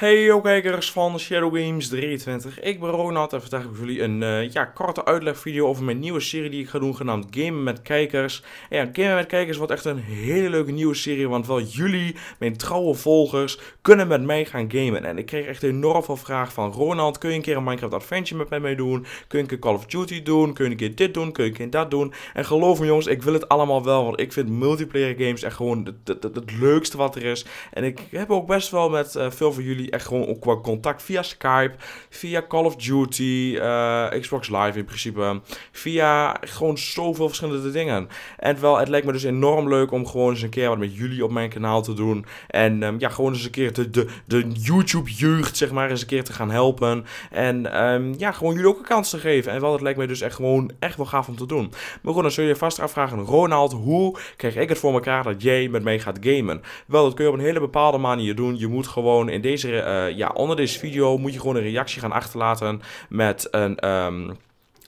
Hey yo kijkers van Shadow Games 23, ik ben Ronald en vandaag heb ik voor jullie een uh, ja, korte uitlegvideo over mijn nieuwe serie die ik ga doen genaamd Gamen met Kijkers. En ja, Gamen met Kijkers wordt echt een hele leuke nieuwe serie, want wel jullie, mijn trouwe volgers, kunnen met mij gaan gamen. En ik kreeg echt enorm veel vragen van Ronald, kun je een keer een Minecraft Adventure met mij mee doen? Kun je een keer Call of Duty doen? Kun je een keer dit doen? Kun je een keer dat doen? En geloof me jongens, ik wil het allemaal wel, want ik vind multiplayer games echt gewoon het, het, leukste wat er is. En ik heb ook best wel met eh, veel van jullie echt gewoon qua contact via Skype, via Call of Duty, eh, Xbox Live in principe. Via gewoon zoveel verschillende dingen. En wel, het lijkt me dus enorm leuk om gewoon eens een keer wat met jullie op mijn kanaal te doen. En ehm, ja, gewoon eens een keer de, de, de YouTube-jeugd, zeg maar, eens een keer te gaan helpen. En ehm, ja, gewoon jullie ook een kans te geven. En wel, het lijkt me dus echt gewoon echt wel gaaf om te doen. Maar goed, dan zul je je vast afvragen, Ronald, hoe krijg ik het voor elkaar dat jij met mij gaat gamen? Wel, dat kun je op een hele bepaalde manier doen. Je moet gewoon in deze eh, ja, onder deze video moet je gewoon een reactie gaan achterlaten met een... Ehm,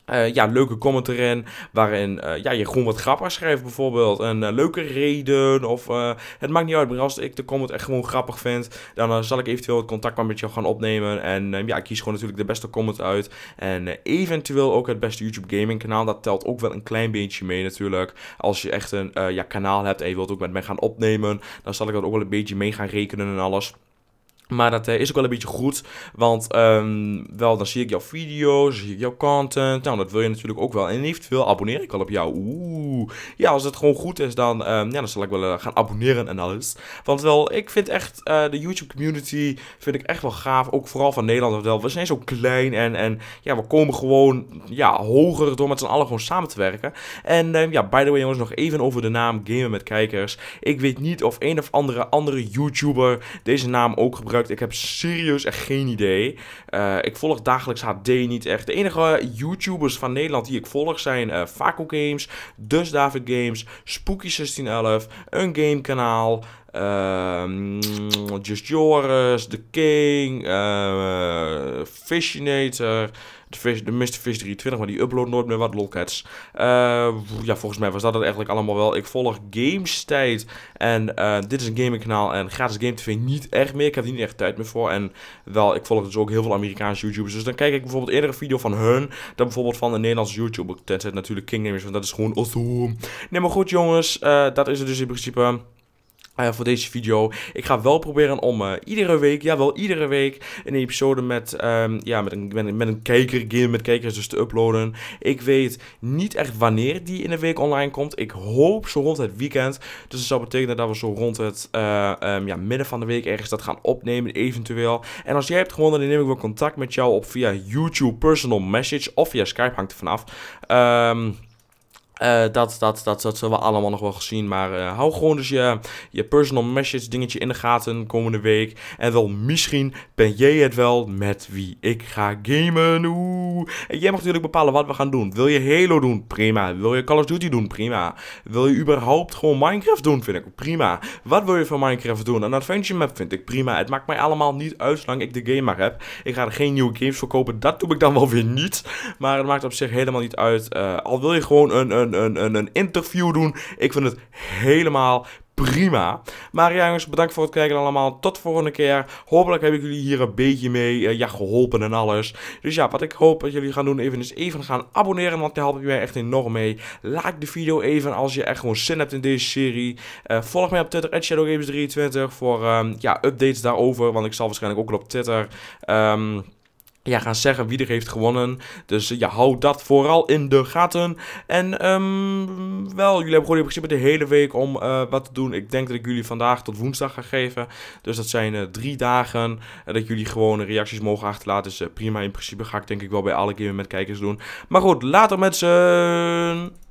eh, ja, leuke comment erin. Waarin eh, ja, je gewoon wat grappig schrijft, bijvoorbeeld. Een leuke reden. Of het maakt niet uit. Maar als ik de comment echt gewoon grappig vind, dan zal ik eventueel het contact maar met jou gaan opnemen. En ehm, ja, ik kies gewoon natuurlijk de beste comment uit. En eventueel ook het beste YouTube gaming kanaal. Dat telt ook wel een klein beetje mee, natuurlijk. Als je echt een ja, kanaal hebt en je wilt ook met mij gaan opnemen, dan zal ik dat ook wel een beetje mee gaan rekenen en alles. Maar dat eh, is ook wel een beetje goed, want ehm, wel, dan zie ik jouw video's, zie ik jouw content. Nou, dat wil je natuurlijk ook wel. En eventueel abonneer ik al op jou. Oeh. Ja, als het gewoon goed is, dan, ehm, ja, dan zal ik wel eh, gaan abonneren en alles. Want wel, ik vind echt eh, de YouTube community vind ik echt wel gaaf. Ook vooral van Nederland. Wel, we zijn zo klein en, en ja, we komen gewoon ja, hoger door met z'n allen gewoon samen te werken. En um, ja, by the way jongens, nog even over de naam Gamen met Kijkers. Ik weet niet of een of andere andere YouTuber deze naam ook gebruikt ik heb serieus echt geen idee. Eh, ik volg dagelijks HD niet echt. De enige eh, YouTubers van Nederland die ik volg zijn uh, eh, Faco Games, Dus David Games, Spooky1611, een gamekanaal. Ehm, Just Joris, The King, eh, Fishinator, de, Fish, de Mr. Fish 320, maar die upload nooit meer wat lolcats. Eh, ja, volgens mij was dat het eigenlijk allemaal wel. Ik volg Gamestijd en eh, dit is een gaming kanaal en gratis Game TV niet echt meer. Ik heb hier niet echt tijd meer voor en wel, ik volg dus ook heel veel Amerikaanse YouTubers. Dus dan kijk ik bijvoorbeeld eerder een video van hun dan bijvoorbeeld van een Nederlandse YouTuber. Tenzij natuurlijk King Gamers, want dat is gewoon awesome. Nee, maar goed jongens, dat is het dus in principe. Ah voor deze video. Ik ga wel proberen om eh, iedere week, ja wel iedere week, een episode met, ehm, ja, met, een, met, een, met een kijker, game met kijkers dus te uploaden. Ik weet niet echt wanneer die in de week online komt. Ik hoop zo rond het weekend. Dus dat zou betekenen dat we zo rond het eh, ehm, ja, midden van de week ergens dat gaan opnemen, eventueel. En als jij hebt gewonnen, dan neem ik wel contact met jou op via YouTube Personal Message of via Skype, hangt er vanaf. Ehm... Eh, dat, dat, dat, dat zullen we allemaal nog wel gezien. Maar eh, hou gewoon dus je, je personal message dingetje in de gaten komende week. En wel misschien ben jij het wel met wie ik ga gamen. Oeh. En jij mag natuurlijk bepalen wat we gaan doen. Wil je Halo doen? Prima. Wil je Call of Duty doen? Prima. Wil je überhaupt gewoon Minecraft doen? Vind ik prima. Wat wil je van Minecraft doen? Een adventure map vind ik prima. Het maakt mij allemaal niet uit zolang ik de game maar heb. Ik ga er geen nieuwe games voor kopen. Dat doe ik dan wel weer niet. Maar het maakt op zich helemaal niet uit. Eh, al wil je gewoon een, een een, een, een interview doen. Ik vind het helemaal prima. Maar ja, jongens, bedankt voor het kijken allemaal. Tot de volgende keer. Hopelijk heb ik jullie hier een beetje mee eh, ja, geholpen en alles. Dus ja, wat ik hoop dat jullie gaan doen, even is even gaan abonneren, want daar help mij echt enorm mee. Like de video even als je echt gewoon zin hebt in deze serie. Eh, volg mij op Twitter, ShadowGames23, voor ehm, ja, updates daarover, want ik zal waarschijnlijk ook op Twitter... Ehm, ja, gaan zeggen wie er heeft gewonnen. Dus ja, hou dat vooral in de gaten. En um, wel, jullie hebben gewoon in principe de hele week om eh, wat te doen. Ik denk dat ik jullie vandaag tot woensdag ga geven. Dus dat zijn eh, drie dagen eh, dat jullie gewoon reacties mogen achterlaten. Is dus, prima, in principe ga ik denk ik wel bij alle keer met kijkers doen. Maar goed, later met z'n...